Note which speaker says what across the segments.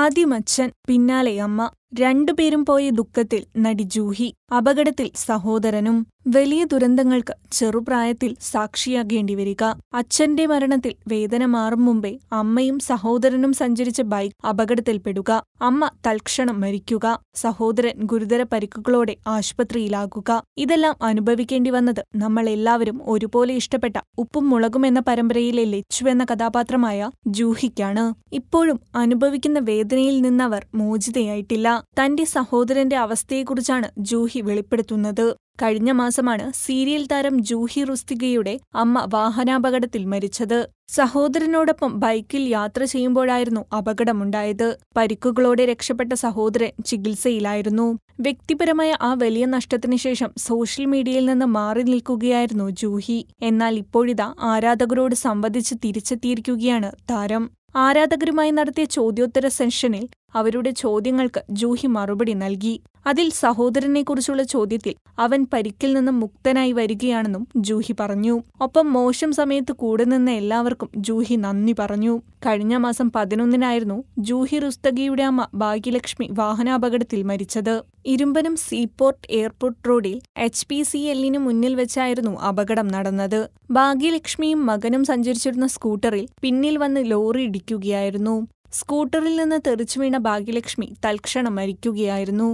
Speaker 1: ആദ്യമച്ഛൻ പിന്നാലെ അമ്മ രണ്ടുപേരും പോയ ദുഃഖത്തിൽ നടി ജൂഹി അപകടത്തിൽ സഹോദരനും വലിയ ദുരന്തങ്ങൾക്ക് ചെറുപ്രായത്തിൽ സാക്ഷിയാകേണ്ടി വരിക അച്ഛന്റെ മരണത്തിൽ വേദന മാറും മുമ്പേ അമ്മയും സഹോദരനും സഞ്ചരിച്ച ബൈക്ക് അപകടത്തിൽപ്പെടുക അമ്മ തൽക്ഷണം മരിക്കുക സഹോദരൻ ഗുരുതര പരിക്കുകളോടെ ആശുപത്രിയിലാകുക ഇതെല്ലാം അനുഭവിക്കേണ്ടി വന്നത് നമ്മളെല്ലാവരും ഒരുപോലെ ഇഷ്ടപ്പെട്ട ഉപ്പും മുളകും എന്ന പരമ്പരയിലെ ലച്ചു എന്ന കഥാപാത്രമായ ജൂഹിക്കാണ് ഇപ്പോഴും അനുഭവിക്കുന്ന വേദനയിൽ നിന്നവർ മോചിതയായിട്ടില്ല തന്റെ സഹോദരന്റെ അവസ്ഥയെക്കുറിച്ചാണ് ജൂഹി വെളിപ്പെടുത്തുന്നത് കഴിഞ്ഞ മാസമാണ് സീരിയൽ താരം ജൂഹി റുസ്തികയുടെ അമ്മ വാഹനാപകടത്തിൽ മരിച്ചത് സഹോദരനോടൊപ്പം ബൈക്കിൽ യാത്ര ചെയ്യുമ്പോഴായിരുന്നു അപകടമുണ്ടായത് പരിക്കുകളോടെ രക്ഷപ്പെട്ട സഹോദരൻ ചികിത്സയിലായിരുന്നു വ്യക്തിപരമായ ആ വലിയ നഷ്ടത്തിനു ശേഷം സോഷ്യൽ മീഡിയയിൽ നിന്ന് മാറി നിൽക്കുകയായിരുന്നു ജൂഹി എന്നാൽ ഇപ്പോഴിതാ ആരാധകരോട് സംബന്ധിച്ച് തിരിച്ചെത്തിയിരിക്കുകയാണ് താരം ആരാധകരുമായി നടത്തിയ ചോദ്യോത്തര സെഷനിൽ അവരുടെ ചോദ്യങ്ങൾക്ക് ജൂഹി മറുപടി നൽകി അതിൽ സഹോദരനെക്കുറിച്ചുള്ള ചോദ്യത്തിൽ അവൻ പരിക്കിൽ നിന്നും മുക്തനായി വരികയാണെന്നും ജൂഹി പറഞ്ഞു ഒപ്പം മോശം സമയത്ത് കൂടെ നിന്ന എല്ലാവർക്കും ജൂഹി നന്ദി പറഞ്ഞു കഴിഞ്ഞ മാസം പതിനൊന്നിനായിരുന്നു ജൂഹി റുസ്തഗിയുടെ അമ്മ ഭാഗ്യലക്ഷ്മി വാഹനാപകടത്തിൽ മരിച്ചത് ഇരുമ്പനം സീപോർട്ട് എയർപോർട്ട് റോഡിൽ എച്ച് പി സി എല്ലിനു മുന്നിൽ വെച്ചായിരുന്നു അപകടം നടന്നത് ഭാഗ്യലക്ഷ്മിയും മകനും സഞ്ചരിച്ചിരുന്ന സ്കൂട്ടറിൽ പിന്നിൽ വന്ന് ലോറി ഇടിക്കുകയായിരുന്നു സ്കൂട്ടറിൽ നിന്ന് തെറിച്ചു വീണ ഭാഗ്യലക്ഷ്മി തൽക്ഷണം മരിക്കുകയായിരുന്നു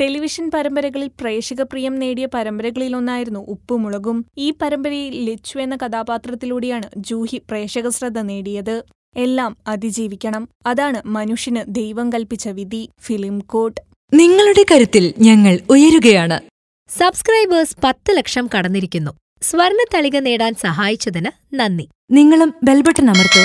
Speaker 1: ടെലിവിഷൻ പരമ്പരകളിൽ പ്രേക്ഷക പ്രിയം നേടിയ പരമ്പരകളിലൊന്നായിരുന്നു ഉപ്പുമുളകും ഈ പരമ്പരയിൽ ലിച്ചു എന്ന കഥാപാത്രത്തിലൂടെയാണ് ജൂഹി പ്രേക്ഷക ശ്രദ്ധ നേടിയത് എല്ലാം അതിജീവിക്കണം അതാണ് മനുഷ്യന് ദൈവം കൽപ്പിച്ച വിധി ഫിലിം കോട്ട്
Speaker 2: നിങ്ങളുടെ കരുത്തിൽ ഞങ്ങൾ ഉയരുകയാണ് സബ്സ്ക്രൈബേഴ്സ് പത്ത് ലക്ഷം കടന്നിരിക്കുന്നു സ്വർണ തളിക നേടാൻ സഹായിച്ചതിന് നന്ദി നിങ്ങളും ബെൽബട്ടൺ അമർത്തോ